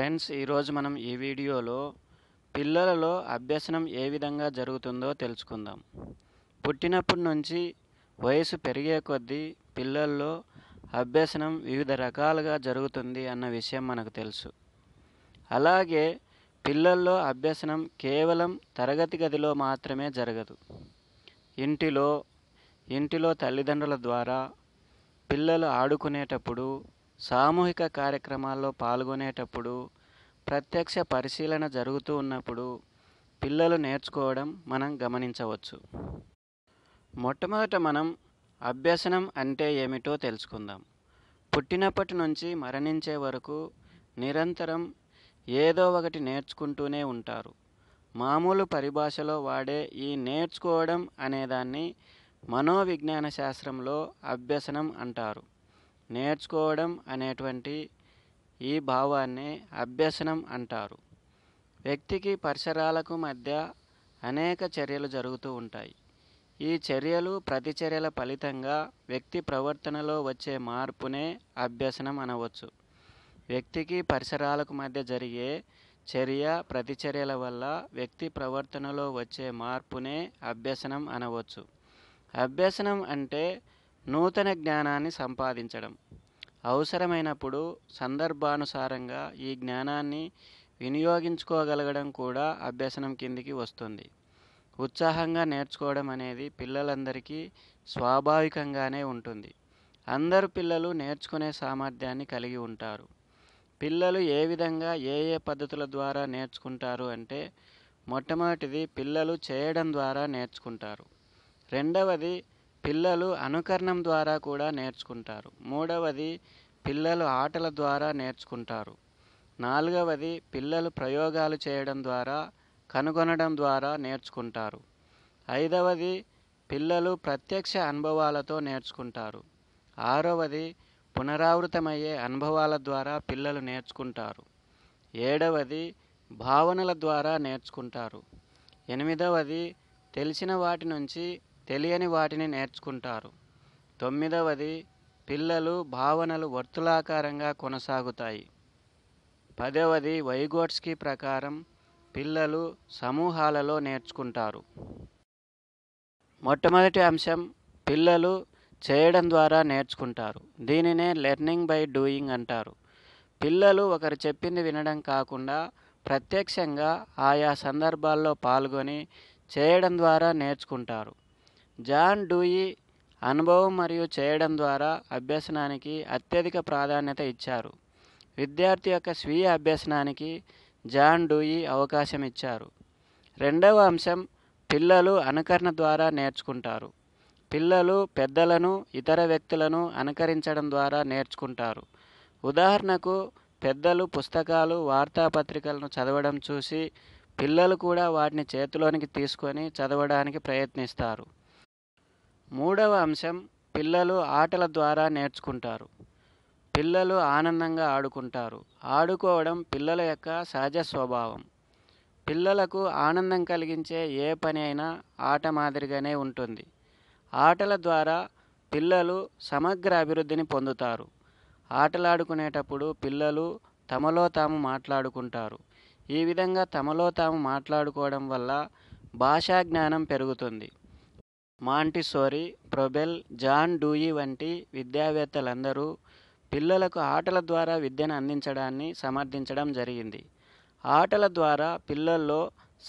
friends ఈరోజు మనం ఈ వీడియోలో పిల్లలలో అభ్యసనం ఏ విధంగా జరుగుతుందో తెలుసుకుందాం పుట్టినప్పటి నుంచి వయసు పెరిగే కొద్దీ పిల్లల్లో అభ్యసనం వివిధ రకాలుగా జరుగుతుంది అన్న విషయం మనకు తెలుసు అలాగే పిల్లల్లో అభ్యసనం కేవలం తరగతి గదిలో మాత్రమే జరగదు ఇంటిలో ఇంటిలో తల్లిదండ్రుల ద్వారా పిల్లలు ఆడుకునేటప్పుడు సామూహిక కార్యక్రమాల్లో పాల్గొనేటప్పుడు ప్రత్యక్ష పరిశీలన జరుగుతూ ఉన్నప్పుడు పిల్లలు నేర్చుకోవడం మనం గమనించవచ్చు మొట్టమొదట మనం అభ్యసనం అంటే ఏమిటో తెలుసుకుందాం పుట్టినప్పటి నుంచి మరణించే వరకు నిరంతరం ఏదో ఒకటి నేర్చుకుంటూనే ఉంటారు మామూలు పరిభాషలో వాడే ఈ నేర్చుకోవడం అనేదాన్ని మనోవిజ్ఞాన శాస్త్రంలో అభ్యసనం అంటారు నేర్చుకోవడం అనేటువంటి ఈ భావాన్ని అభ్యసనం అంటారు వ్యక్తికి పరిసరాలకు మధ్య అనేక చర్యలు జరుగుతూ ఉంటాయి ఈ చర్యలు ప్రతిచర్యల ఫలితంగా వ్యక్తి ప్రవర్తనలో వచ్చే మార్పునే అభ్యసనం అనవచ్చు వ్యక్తికి పరిసరాలకు మధ్య జరిగే చర్య ప్రతిచర్యల వల్ల వ్యక్తి ప్రవర్తనలో వచ్చే మార్పునే అభ్యసనం అనవచ్చు అభ్యసనం అంటే నూతన జ్ఞానాన్ని సంపాదించడం అవసరమైనప్పుడు సందర్భానుసారంగా ఈ జ్ఞానాన్ని వినియోగించుకోగలగడం కూడా అభ్యసనం కిందికి వస్తుంది ఉత్సాహంగా నేర్చుకోవడం అనేది పిల్లలందరికీ స్వాభావికంగానే ఉంటుంది అందరు పిల్లలు నేర్చుకునే సామర్థ్యాన్ని కలిగి ఉంటారు పిల్లలు ఏ విధంగా ఏ ఏ పద్ధతుల ద్వారా నేర్చుకుంటారు అంటే మొట్టమొదటిది పిల్లలు చేయడం ద్వారా నేర్చుకుంటారు రెండవది పిల్లలు అనుకరణం ద్వారా కూడా నేర్చుకుంటారు మూడవది పిల్లలు ఆటల ద్వారా నేర్చుకుంటారు నాలుగవది పిల్లలు ప్రయోగాలు చేయడం ద్వారా కనుగొనడం ద్వారా నేర్చుకుంటారు ఐదవది పిల్లలు ప్రత్యక్ష అనుభవాలతో నేర్చుకుంటారు ఆరవది పునరావృతమయ్యే అనుభవాల ద్వారా పిల్లలు నేర్చుకుంటారు ఏడవది భావనల ద్వారా నేర్చుకుంటారు ఎనిమిదవది తెలిసిన వాటి నుంచి తెలియని వాటిని నేర్చుకుంటారు తొమ్మిదవది పిల్లలు భావనలు వర్తులాకారంగా కొనసాగుతాయి పదవది వైగోట్స్కి ప్రకారం పిల్లలు సమూహాలలో నేర్చుకుంటారు మొట్టమొదటి అంశం పిల్లలు చేయడం ద్వారా నేర్చుకుంటారు దీనినే లెర్నింగ్ బై డూయింగ్ అంటారు పిల్లలు ఒకరు చెప్పింది వినడం కాకుండా ప్రత్యక్షంగా ఆయా సందర్భాల్లో పాల్గొని చేయడం ద్వారా నేర్చుకుంటారు జాన్ డూయి అనుభవం మరియు చేయడం ద్వారా అభ్యసనానికి అత్యధిక ప్రాధాన్యత ఇచ్చారు విద్యార్థి యొక్క స్వీయ అభ్యసనానికి జాన్ డూయి అవకాశం ఇచ్చారు రెండవ అంశం పిల్లలు అనుకరణ ద్వారా నేర్చుకుంటారు పిల్లలు పెద్దలను ఇతర వ్యక్తులను అనుకరించడం ద్వారా నేర్చుకుంటారు ఉదాహరణకు పెద్దలు పుస్తకాలు వార్తాపత్రికలను చదవడం చూసి పిల్లలు కూడా వాటిని చేతిలోనికి తీసుకొని చదవడానికి ప్రయత్నిస్తారు మూడవ అంశం పిల్లలు ఆటల ద్వారా నేర్చుకుంటారు పిల్లలు ఆనందంగా ఆడుకుంటారు ఆడుకోవడం పిల్లల యొక్క సహజ స్వభావం పిల్లలకు ఆనందం కలిగించే ఏ పని అయినా ఆట మాదిరిగానే ఉంటుంది ఆటల ద్వారా పిల్లలు సమగ్ర అభివృద్ధిని పొందుతారు ఆటలాడుకునేటప్పుడు పిల్లలు తమలో తాము మాట్లాడుకుంటారు ఈ విధంగా తమలో తాము మాట్లాడుకోవడం వల్ల భాషా జ్ఞానం పెరుగుతుంది మాంటిసోరీ ప్రొబెల్ జాన్ డూయీ వంటి విద్యావేత్తలందరూ పిల్లలకు ఆటల ద్వారా విద్యను అందించడాన్ని సమర్థించడం జరిగింది ఆటల ద్వారా పిల్లల్లో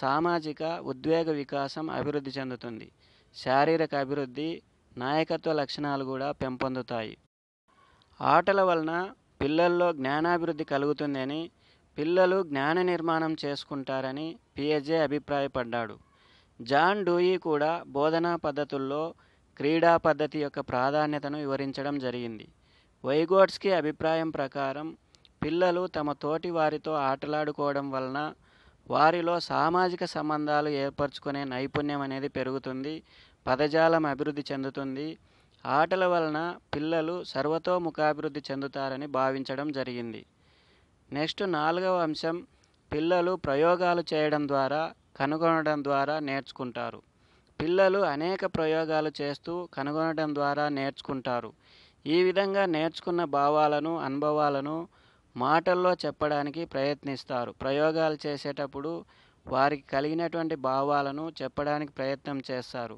సామాజిక ఉద్వేగ వికాసం అభివృద్ధి చెందుతుంది శారీరక అభివృద్ధి నాయకత్వ లక్షణాలు కూడా పెంపొందుతాయి ఆటల వలన పిల్లల్లో జ్ఞానాభివృద్ధి కలుగుతుందని పిల్లలు జ్ఞాన నిర్మాణం చేసుకుంటారని పిఎజే అభిప్రాయపడ్డాడు జాన్ డూయి కూడా బోధనా పద్ధతుల్లో క్రీడా పద్ధతి యొక్క ప్రాధాన్యతను వివరించడం జరిగింది వైగోట్స్కి అభిప్రాయం ప్రకారం పిల్లలు తమ తోటి వారితో ఆటలాడుకోవడం వలన వారిలో సామాజిక సంబంధాలు ఏర్పరచుకునే నైపుణ్యం అనేది పెరుగుతుంది పదజాలం అభివృద్ధి చెందుతుంది ఆటల వలన పిల్లలు సర్వతోముఖాభివృద్ధి చెందుతారని భావించడం జరిగింది నెక్స్ట్ నాలుగవ అంశం పిల్లలు ప్రయోగాలు చేయడం ద్వారా కనుగొనడం ద్వారా నేర్చుకుంటారు పిల్లలు అనేక ప్రయోగాలు చేస్తూ కనుగొనడం ద్వారా నేర్చుకుంటారు ఈ విధంగా నేర్చుకున్న భావాలను అనుభవాలను మాటల్లో చెప్పడానికి ప్రయత్నిస్తారు ప్రయోగాలు చేసేటప్పుడు వారికి కలిగినటువంటి భావాలను చెప్పడానికి ప్రయత్నం చేస్తారు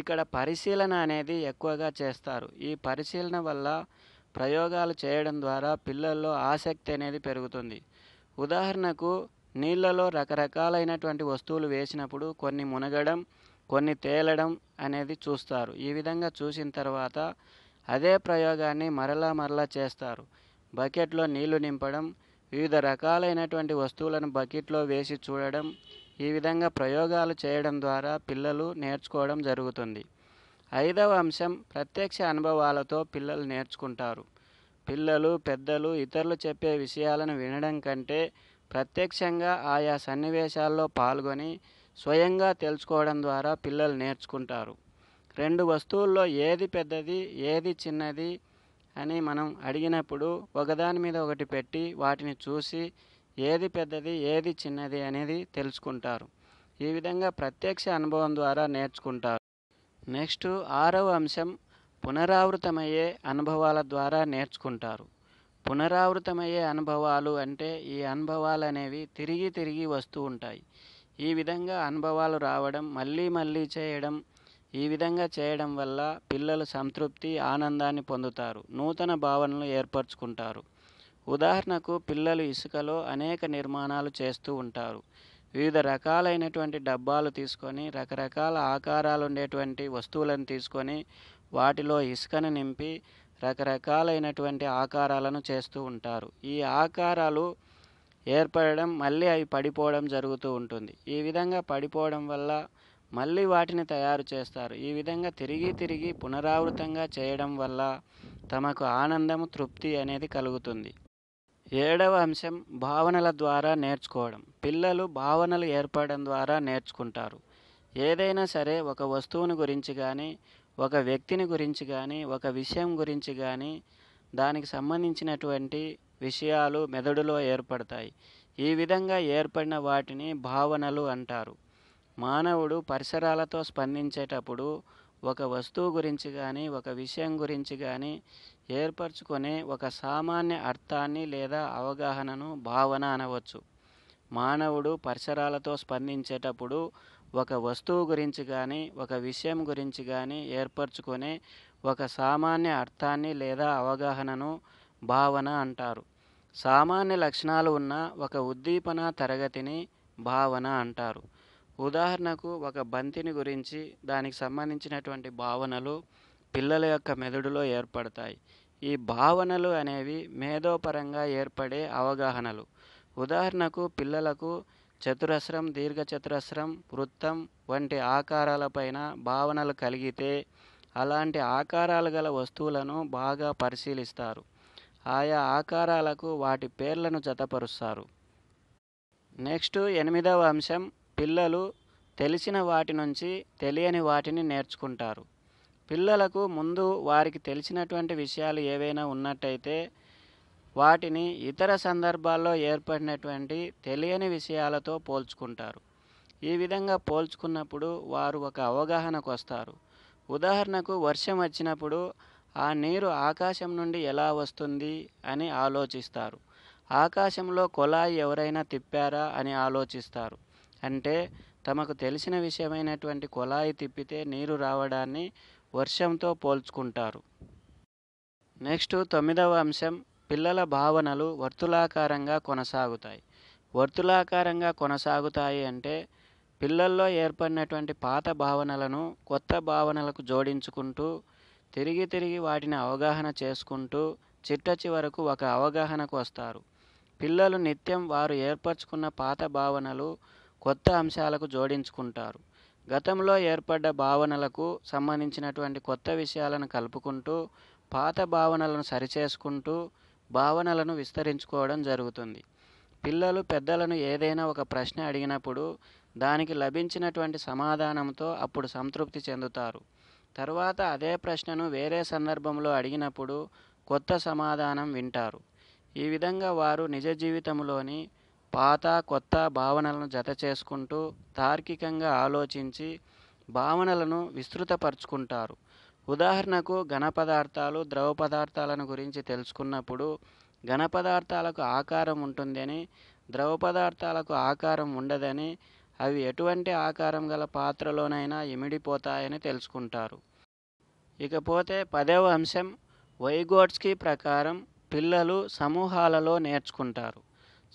ఇక్కడ పరిశీలన అనేది ఎక్కువగా చేస్తారు ఈ పరిశీలన వల్ల ప్రయోగాలు చేయడం ద్వారా పిల్లల్లో ఆసక్తి అనేది పెరుగుతుంది ఉదాహరణకు నీళ్ళలో రకరకాలైనటువంటి వస్తువులు వేసినప్పుడు కొన్ని మునగడం కొన్ని తేలడం అనేది చూస్తారు ఈ విధంగా చూసిన తర్వాత అదే ప్రయోగాన్ని మరలా మరలా చేస్తారు బకెట్లో నీళ్లు నింపడం వివిధ రకాలైనటువంటి వస్తువులను బకెట్లో వేసి చూడడం ఈ విధంగా ప్రయోగాలు చేయడం ద్వారా పిల్లలు నేర్చుకోవడం జరుగుతుంది ఐదవ అంశం ప్రత్యక్ష అనుభవాలతో పిల్లలు నేర్చుకుంటారు పిల్లలు పెద్దలు ఇతరులు చెప్పే విషయాలను వినడం కంటే ప్రత్యక్షంగా ఆయా సన్నివేశాల్లో పాల్గొని స్వయంగా తెలుసుకోవడం ద్వారా పిల్లలు నేర్చుకుంటారు రెండు వస్తువుల్లో ఏది పెద్దది ఏది చిన్నది అని మనం అడిగినప్పుడు ఒకదాని మీద ఒకటి పెట్టి వాటిని చూసి ఏది పెద్దది ఏది చిన్నది అనేది తెలుసుకుంటారు ఈ విధంగా ప్రత్యక్ష అనుభవం ద్వారా నేర్చుకుంటారు నెక్స్ట్ ఆరవ అంశం పునరావృతమయ్యే అనుభవాల ద్వారా నేర్చుకుంటారు పునరావృతమయ్యే అనుభవాలు అంటే ఈ అనుభవాలు అనేవి తిరిగి తిరిగి వస్తూ ఉంటాయి ఈ విధంగా అనుభవాలు రావడం మళ్ళీ మళ్ళీ చేయడం ఈ విధంగా చేయడం వల్ల పిల్లలు సంతృప్తి ఆనందాన్ని పొందుతారు నూతన భావనలు ఏర్పరచుకుంటారు ఉదాహరణకు పిల్లలు ఇసుకలో అనేక నిర్మాణాలు చేస్తూ ఉంటారు వివిధ రకాలైనటువంటి డబ్బాలు తీసుకొని రకరకాల ఆకారాలు ఉండేటువంటి వస్తువులను తీసుకొని వాటిలో ఇసుకను నింపి రకరకాలైనటువంటి ఆకారాలను చేస్తూ ఉంటారు ఈ ఆకారాలు ఏర్పడడం మళ్ళీ అవి పడిపోవడం జరుగుతూ ఉంటుంది ఈ విధంగా పడిపోవడం వల్ల మళ్ళీ వాటిని తయారు చేస్తారు ఈ విధంగా తిరిగి తిరిగి పునరావృతంగా చేయడం వల్ల తమకు ఆనందము తృప్తి అనేది కలుగుతుంది ఏడవ అంశం భావనల ద్వారా నేర్చుకోవడం పిల్లలు భావనలు ఏర్పడడం ద్వారా నేర్చుకుంటారు ఏదైనా సరే ఒక వస్తువును గురించి కానీ ఒక వ్యక్తిని గురించి కానీ ఒక విషయం గురించి కానీ దానికి సంబంధించినటువంటి విషయాలు మెదడులో ఏర్పడతాయి ఈ విధంగా ఏర్పడిన వాటిని భావనలు అంటారు మానవుడు పరిసరాలతో స్పందించేటప్పుడు ఒక వస్తువు గురించి కానీ ఒక విషయం గురించి కానీ ఏర్పరచుకునే ఒక సామాన్య అర్థాన్ని లేదా అవగాహనను భావన అనవచ్చు మానవుడు పరిసరాలతో స్పందించేటప్పుడు ఒక వస్తువు గురించి కానీ ఒక విషయం గురించి కానీ ఏర్పరచుకునే ఒక సామాన్య అర్థాన్ని లేదా అవగాహనను భావన అంటారు సామాన్య లక్షణాలు ఉన్న ఒక ఉద్దీపన తరగతిని భావన అంటారు ఉదాహరణకు ఒక బంతిని గురించి దానికి సంబంధించినటువంటి భావనలు పిల్లల యొక్క మెదడులో ఏర్పడతాయి ఈ భావనలు అనేవి మేధోపరంగా ఏర్పడే అవగాహనలు ఉదాహరణకు పిల్లలకు చతురస్రం దీర్ఘచతురస్రం వృత్తం వంటి ఆకారాలపైన భావనలు కలిగితే అలాంటి ఆకారాలు గల వస్తువులను బాగా పరిశీలిస్తారు ఆయా ఆకారాలకు వాటి పేర్లను జతపరుస్తారు నెక్స్ట్ ఎనిమిదవ అంశం పిల్లలు తెలిసిన వాటి నుంచి తెలియని వాటిని నేర్చుకుంటారు పిల్లలకు ముందు వారికి తెలిసినటువంటి విషయాలు ఏవైనా ఉన్నట్టయితే వాటిని ఇతర సందర్భాల్లో ఏర్పడినటువంటి తెలియని విషయాలతో పోల్చుకుంటారు ఈ విధంగా పోల్చుకున్నప్పుడు వారు ఒక అవగాహనకు వస్తారు ఉదాహరణకు వర్షం వచ్చినప్పుడు ఆ నీరు ఆకాశం నుండి ఎలా వస్తుంది అని ఆలోచిస్తారు ఆకాశంలో కొలాయి ఎవరైనా తిప్పారా అని ఆలోచిస్తారు అంటే తమకు తెలిసిన విషయమైనటువంటి కొలాయి తిప్పితే నీరు రావడాన్ని వర్షంతో పోల్చుకుంటారు నెక్స్ట్ తొమ్మిదవ అంశం పిల్లల భావనలు వర్తులాకారంగా కొనసాగుతాయి వర్తులాకారంగా కొనసాగుతాయి అంటే పిల్లల్లో ఏర్పడినటువంటి పాత భావనలను కొత్త భావనలకు జోడించుకుంటూ తిరిగి తిరిగి వాటిని అవగాహన చేసుకుంటూ చిట్ట చివరకు ఒక అవగాహనకు వస్తారు పిల్లలు నిత్యం వారు ఏర్పరచుకున్న పాత భావనలు కొత్త అంశాలకు జోడించుకుంటారు గతంలో ఏర్పడ్డ భావనలకు సంబంధించినటువంటి కొత్త విషయాలను కలుపుకుంటూ పాత భావనలను సరిచేసుకుంటూ భావనలను విస్తరించుకోవడం జరుగుతుంది పిల్లలు పెద్దలను ఏదైనా ఒక ప్రశ్న అడిగినప్పుడు దానికి లభించినటువంటి సమాధానంతో అప్పుడు సంతృప్తి చెందుతారు తర్వాత అదే ప్రశ్నను వేరే సందర్భంలో అడిగినప్పుడు కొత్త సమాధానం వింటారు ఈ విధంగా వారు నిజ జీవితంలోని పాత కొత్త భావనలను జత చేసుకుంటూ తార్కికంగా ఆలోచించి భావనలను విస్తృతపరుచుకుంటారు ఉదాహరణకు ఘన పదార్థాలు ద్రవ పదార్థాలను గురించి తెలుసుకున్నప్పుడు ఘన పదార్థాలకు ఆకారం ఉంటుందని ద్రవ పదార్థాలకు ఆకారం ఉండదని అవి ఎటువంటి ఆకారం గల పాత్రలోనైనా ఇమిడిపోతాయని తెలుసుకుంటారు ఇకపోతే పదవ అంశం వైగోట్స్కి ప్రకారం పిల్లలు సమూహాలలో నేర్చుకుంటారు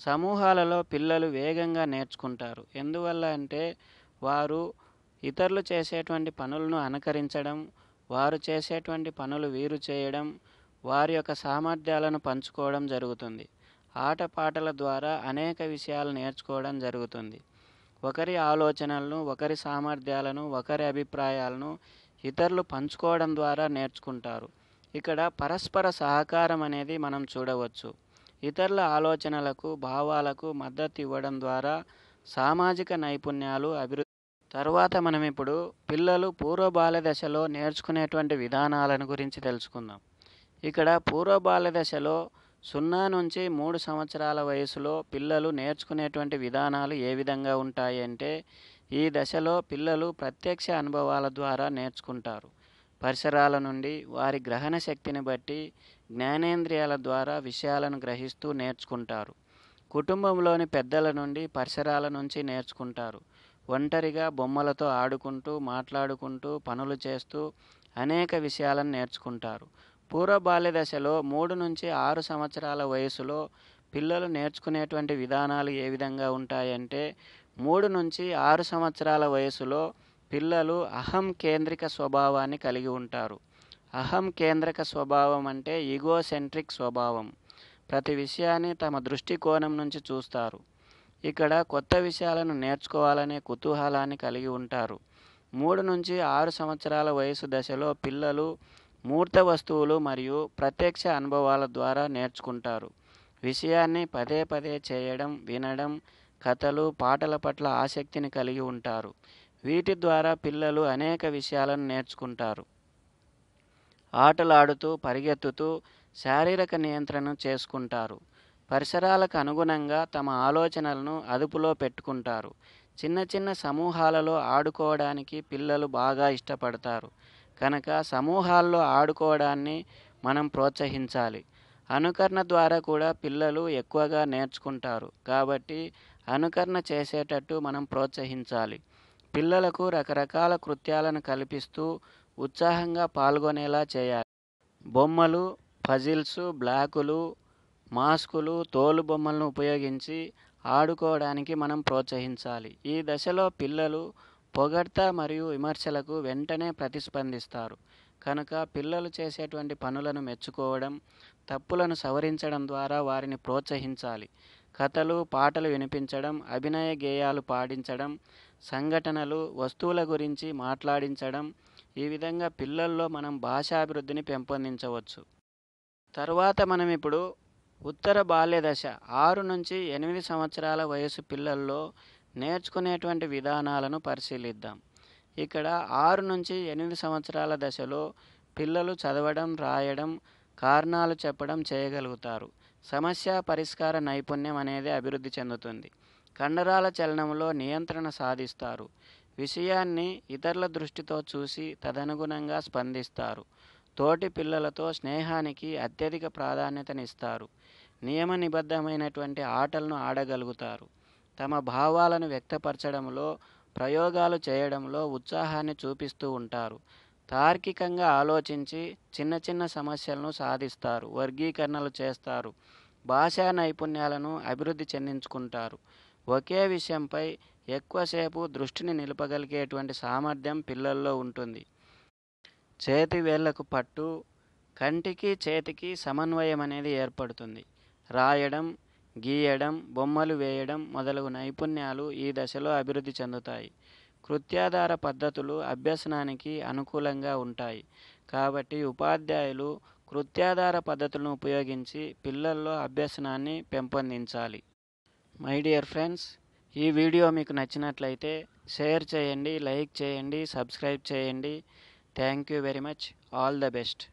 సమూహాలలో పిల్లలు వేగంగా నేర్చుకుంటారు ఎందువల్ల అంటే వారు ఇతరులు చేసేటువంటి పనులను అనుకరించడం వారు చేసేటువంటి పనులు వీరు చేయడం వారి యొక్క సామర్థ్యాలను పంచుకోవడం జరుగుతుంది ఆటపాటల ద్వారా అనేక విషయాలు నేర్చుకోవడం జరుగుతుంది ఒకరి ఆలోచనలను ఒకరి సామర్థ్యాలను ఒకరి అభిప్రాయాలను ఇతరులు పంచుకోవడం ద్వారా నేర్చుకుంటారు ఇక్కడ పరస్పర సహకారం అనేది మనం చూడవచ్చు ఇతరుల ఆలోచనలకు భావాలకు మద్దతు ఇవ్వడం ద్వారా సామాజిక నైపుణ్యాలు అభివృద్ధి తర్వాత మనం ఇప్పుడు పిల్లలు పూర్వ బాల్య దశలో నేర్చుకునేటువంటి విధానాలను గురించి తెలుసుకుందాం ఇక్కడ పూర్వ బాల్య దశలో సున్నా నుంచి మూడు సంవత్సరాల వయసులో పిల్లలు నేర్చుకునేటువంటి విధానాలు ఏ విధంగా ఉంటాయి అంటే ఈ దశలో పిల్లలు ప్రత్యక్ష అనుభవాల ద్వారా నేర్చుకుంటారు పరిసరాల నుండి వారి గ్రహణ శక్తిని బట్టి జ్ఞానేంద్రియాల ద్వారా విషయాలను గ్రహిస్తూ నేర్చుకుంటారు కుటుంబంలోని పెద్దల నుండి పరిసరాల నుంచి నేర్చుకుంటారు ఒంటరిగా బొమ్మలతో ఆడుకుంటూ మాట్లాడుకుంటూ పనులు చేస్తూ అనేక విషయాలను నేర్చుకుంటారు పూర్వ బాల్య దశలో మూడు నుంచి ఆరు సంవత్సరాల వయసులో పిల్లలు నేర్చుకునేటువంటి విధానాలు ఏ విధంగా ఉంటాయంటే మూడు నుంచి ఆరు సంవత్సరాల వయసులో పిల్లలు అహం కేంద్రిక స్వభావాన్ని కలిగి ఉంటారు అహం కేంద్రక స్వభావం అంటే ఈగోసెంట్రిక్ స్వభావం ప్రతి విషయాన్ని తమ దృష్టికోణం నుంచి చూస్తారు ఇక్కడ కొత్త విషయాలను నేర్చుకోవాలనే కుతూహలాన్ని కలిగి ఉంటారు మూడు నుంచి ఆరు సంవత్సరాల వయసు దశలో పిల్లలు మూర్త వస్తువులు మరియు ప్రత్యక్ష అనుభవాల ద్వారా నేర్చుకుంటారు విషయాన్ని పదే పదే చేయడం వినడం కథలు పాటల పట్ల ఆసక్తిని కలిగి ఉంటారు వీటి ద్వారా పిల్లలు అనేక విషయాలను నేర్చుకుంటారు ఆటలాడుతూ పరిగెత్తుతూ శారీరక నియంత్రణ చేసుకుంటారు పరిసరాలకు అనుగుణంగా తమ ఆలోచనలను అదుపులో పెట్టుకుంటారు చిన్న చిన్న సమూహాలలో ఆడుకోవడానికి పిల్లలు బాగా ఇష్టపడతారు కనుక సమూహాల్లో ఆడుకోవడాన్ని మనం ప్రోత్సహించాలి అనుకరణ ద్వారా కూడా పిల్లలు ఎక్కువగా నేర్చుకుంటారు కాబట్టి అనుకరణ చేసేటట్టు మనం ప్రోత్సహించాలి పిల్లలకు రకరకాల కృత్యాలను కల్పిస్తూ ఉత్సాహంగా పాల్గొనేలా చేయాలి బొమ్మలు పజిల్స్ బ్లాకులు మాస్కులు తోలు బొమ్మలను ఉపయోగించి ఆడుకోవడానికి మనం ప్రోత్సహించాలి ఈ దశలో పిల్లలు పొగడ్త మరియు విమర్శలకు వెంటనే ప్రతిస్పందిస్తారు కనుక పిల్లలు చేసేటువంటి పనులను మెచ్చుకోవడం తప్పులను సవరించడం ద్వారా వారిని ప్రోత్సహించాలి కథలు పాటలు వినిపించడం అభినయ గేయాలు పాడించడం సంఘటనలు వస్తువుల గురించి మాట్లాడించడం ఈ విధంగా పిల్లల్లో మనం భాషాభివృద్ధిని పెంపొందించవచ్చు తర్వాత మనం ఇప్పుడు ఉత్తర బాల్యదశ ఆరు నుంచి ఎనిమిది సంవత్సరాల వయసు పిల్లల్లో నేర్చుకునేటువంటి విధానాలను పరిశీలిద్దాం ఇక్కడ ఆరు నుంచి ఎనిమిది సంవత్సరాల దశలో పిల్లలు చదవడం రాయడం కారణాలు చెప్పడం చేయగలుగుతారు సమస్య పరిష్కార నైపుణ్యం అనేది అభివృద్ధి చెందుతుంది కండరాల చలనంలో నియంత్రణ సాధిస్తారు విషయాన్ని ఇతరుల దృష్టితో చూసి తదనుగుణంగా స్పందిస్తారు తోటి పిల్లలతో స్నేహానికి అత్యధిక ప్రాధాన్యతనిస్తారు నియమ నిబద్ధమైనటువంటి ఆటలను ఆడగలుగుతారు తమ భావాలను వ్యక్తపరచడంలో ప్రయోగాలు చేయడంలో ఉత్సాహాన్ని చూపిస్తూ ఉంటారు తార్కికంగా ఆలోచించి చిన్న చిన్న సమస్యలను సాధిస్తారు వర్గీకరణలు చేస్తారు భాషా నైపుణ్యాలను అభివృద్ధి చెందించుకుంటారు ఒకే విషయంపై ఎక్కువసేపు దృష్టిని నిలపగలిగేటువంటి సామర్థ్యం పిల్లల్లో ఉంటుంది చేతి వేళ్లకు పట్టు కంటికి చేతికి సమన్వయం అనేది ఏర్పడుతుంది రాయడం గీయడం బొమ్మలు వేయడం మొదలగు నైపుణ్యాలు ఈ దశలో అభివృద్ధి చెందుతాయి కృత్యాధార పద్ధతులు అభ్యసనానికి అనుకూలంగా ఉంటాయి కాబట్టి ఉపాధ్యాయులు కృత్యాధార పద్ధతులను ఉపయోగించి పిల్లల్లో అభ్యసనాన్ని పెంపొందించాలి మై డియర్ ఫ్రెండ్స్ ఈ వీడియో మీకు నచ్చినట్లయితే షేర్ చేయండి లైక్ చేయండి సబ్స్క్రైబ్ చేయండి thank you very much all the best